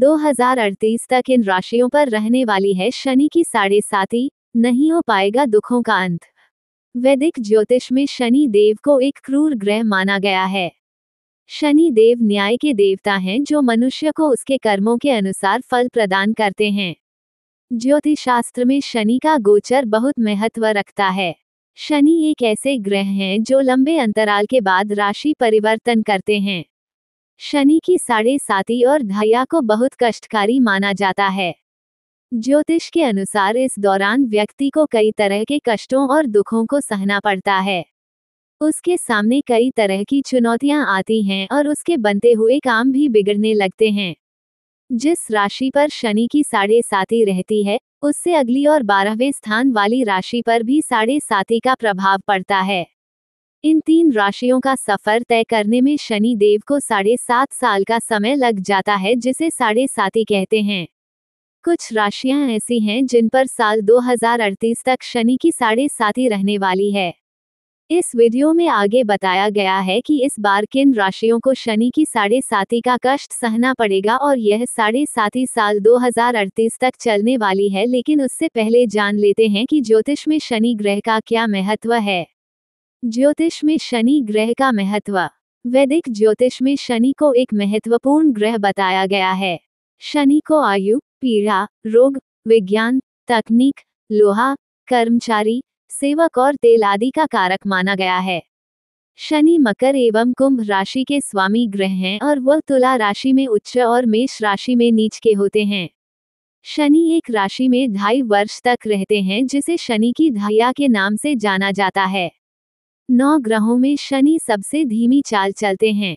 2038 तक इन राशियों पर रहने वाली है शनि की साढ़े साथी नहीं हो पाएगा दुखों का अंत वैदिक ज्योतिष में शनि देव को एक क्रूर ग्रह माना गया है शनि देव न्याय के देवता हैं जो मनुष्य को उसके कर्मों के अनुसार फल प्रदान करते हैं ज्योतिष शास्त्र में शनि का गोचर बहुत महत्व रखता है शनि एक ऐसे ग्रह हैं जो लंबे अंतराल के बाद राशि परिवर्तन करते हैं शनि की साढ़े साती और धैया को बहुत कष्टकारी माना जाता है ज्योतिष के अनुसार इस दौरान व्यक्ति को कई तरह के कष्टों और दुखों को सहना पड़ता है उसके सामने कई तरह की चुनौतियां आती हैं और उसके बनते हुए काम भी बिगड़ने लगते हैं जिस राशि पर शनि की साढ़े साती रहती है उससे अगली और बारहवें स्थान वाली राशि पर भी साढ़े साती का प्रभाव पड़ता है इन तीन राशियों का सफर तय करने में शनि देव को साढ़े सात साल का समय लग जाता है जिसे साढ़े साती कहते हैं कुछ राशियां ऐसी हैं जिन पर साल 2038 तक शनि की साढ़े साती रहने वाली है इस वीडियो में आगे बताया गया है कि इस बार किन राशियों को शनि की साढ़े साती का कष्ट सहना पड़ेगा और यह साढ़े साती साल 2038 तक चलने वाली है लेकिन उससे पहले जान लेते हैं कि ज्योतिष में शनि ग्रह का क्या महत्व है ज्योतिष में शनि ग्रह का महत्व वैदिक ज्योतिष में शनि को एक महत्वपूर्ण ग्रह बताया गया है शनि को आयु पीड़ा रोग विज्ञान तकनीक लोहा कर्मचारी सेवक और तेल आदि का कारक माना गया है शनि मकर एवं कुंभ राशि के स्वामी ग्रह हैं और वह तुला राशि में उच्च और मेष राशि में नीच के होते हैं शनि एक राशि में ढाई वर्ष तक रहते हैं जिसे शनि की धैया के नाम से जाना जाता है नौ ग्रहों में शनि सबसे धीमी चाल चलते हैं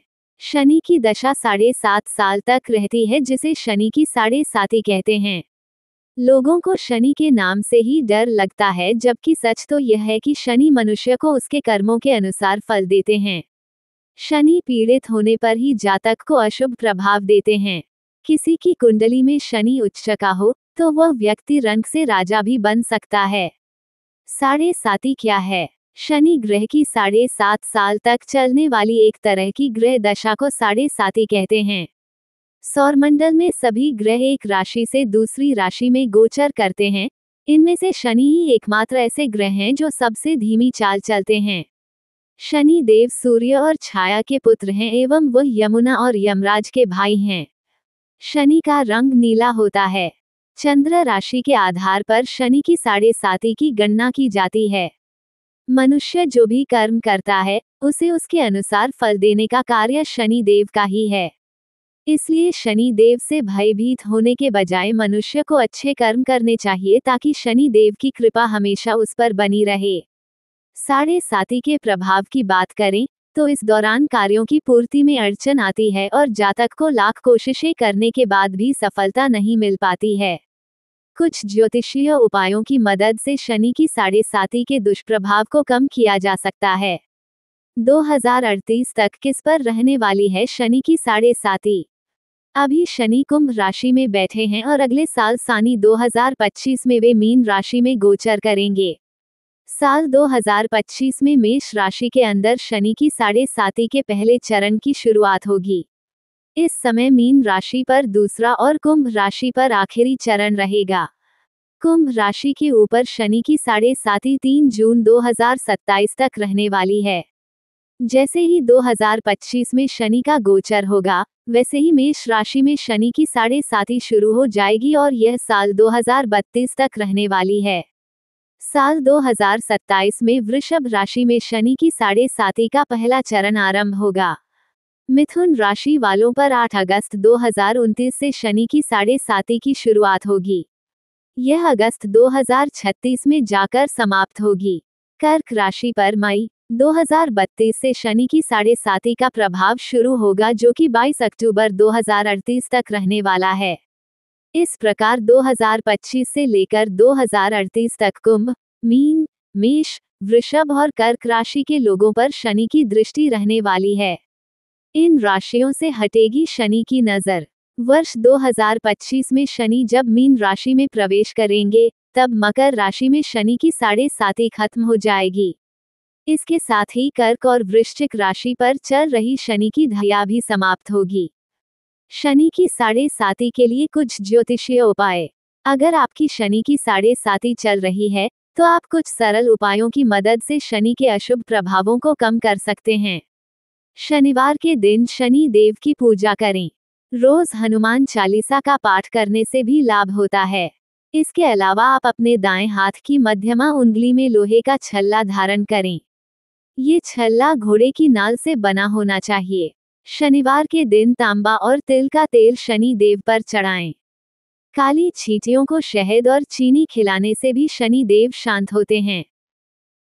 शनि की दशा साढ़े सात साल तक रहती है जिसे शनि की साढ़े साती कहते हैं लोगों को शनि के नाम से ही डर लगता है जबकि सच तो यह है कि शनि मनुष्य को उसके कर्मों के अनुसार फल देते हैं शनि पीड़ित होने पर ही जातक को अशुभ प्रभाव देते हैं किसी की कुंडली में शनि उच्चका हो तो वह व्यक्ति रंग से राजा भी बन सकता है साढ़े साथी क्या है शनि ग्रह की साढ़े सात साल तक चलने वाली एक तरह की ग्रह दशा को साढ़े साथी कहते हैं सौरमंडल में सभी ग्रह एक राशि से दूसरी राशि में गोचर करते हैं इनमें से शनि ही एकमात्र ऐसे ग्रह हैं जो सबसे धीमी चाल चलते हैं शनि देव सूर्य और छाया के पुत्र हैं एवं वह यमुना और यमराज के भाई हैं शनि का रंग नीला होता है चंद्र राशि के आधार पर शनि की साढ़े साथी की गणना की जाती है मनुष्य जो भी कर्म करता है उसे उसके अनुसार फल देने का कार्य शनि देव का ही है इसलिए शनि देव से भयभीत होने के बजाय मनुष्य को अच्छे कर्म करने चाहिए ताकि शनि देव की कृपा हमेशा उस पर बनी रहे साढ़े साथी के प्रभाव की बात करें तो इस दौरान कार्यों की पूर्ति में अड़चन आती है और जातक को लाख कोशिशें करने के बाद भी सफलता नहीं मिल पाती है कुछ ज्योतिषीय उपायों की मदद से शनि की साढ़े साथी के दुष्प्रभाव को कम किया जा सकता है 2038 तक किस पर रहने वाली है शनि की साढ़े साथी अभी शनि कुंभ राशि में बैठे हैं और अगले साल सानी 2025 में वे मीन राशि में गोचर करेंगे साल 2025 में मेष राशि के अंदर शनि की साढ़े साथी के पहले चरण की शुरुआत होगी इस समय मीन राशि पर दूसरा और कुंभ राशि पर आखिरी चरण रहेगा कुंभ राशि के ऊपर शनि की साढ़े साथी तीन जून 2027 तक रहने वाली है जैसे ही 2025 में शनि का गोचर होगा वैसे ही मेष राशि में शनि की साढ़े साथी शुरू हो जाएगी और यह साल 2032 तक रहने वाली है साल 2027 में वृषभ राशि में शनि की साढ़े साथी का पहला चरण आरंभ होगा मिथुन राशि वालों पर 8 अगस्त 2029 से शनि की साढ़े साते की शुरुआत होगी यह अगस्त 2036 में जाकर समाप्त होगी कर्क राशि पर मई 2032 से शनि की साढ़े साते का प्रभाव शुरू होगा जो कि 22 अक्टूबर 2038 तक रहने वाला है इस प्रकार 2025 से लेकर 2038 तक कुंभ मीन मेष वृषभ और कर्क राशि के लोगों पर शनि की दृष्टि रहने वाली है इन राशियों से हटेगी शनि की नजर वर्ष 2025 में शनि जब मीन राशि में प्रवेश करेंगे तब मकर राशि में शनि की साढ़े साथी खत्म हो जाएगी इसके साथ ही कर्क और वृश्चिक राशि पर चल रही शनि की धया भी समाप्त होगी शनि की साढ़े साथी के लिए कुछ ज्योतिषीय उपाय अगर आपकी शनि की साढ़े साथी चल रही है तो आप कुछ सरल उपायों की मदद से शनि के अशुभ प्रभावों को कम कर सकते हैं शनिवार के दिन शनि देव की पूजा करें रोज हनुमान चालीसा का पाठ करने से भी लाभ होता है इसके अलावा आप अपने दाएं हाथ की मध्यमा उंगली में लोहे का छल्ला धारण करें ये छल्ला घोड़े की नाल से बना होना चाहिए शनिवार के दिन तांबा और तिल का तेल शनि देव पर चढ़ाएं। काली छींटियों को शहद और चीनी खिलाने से भी शनि देव शांत होते हैं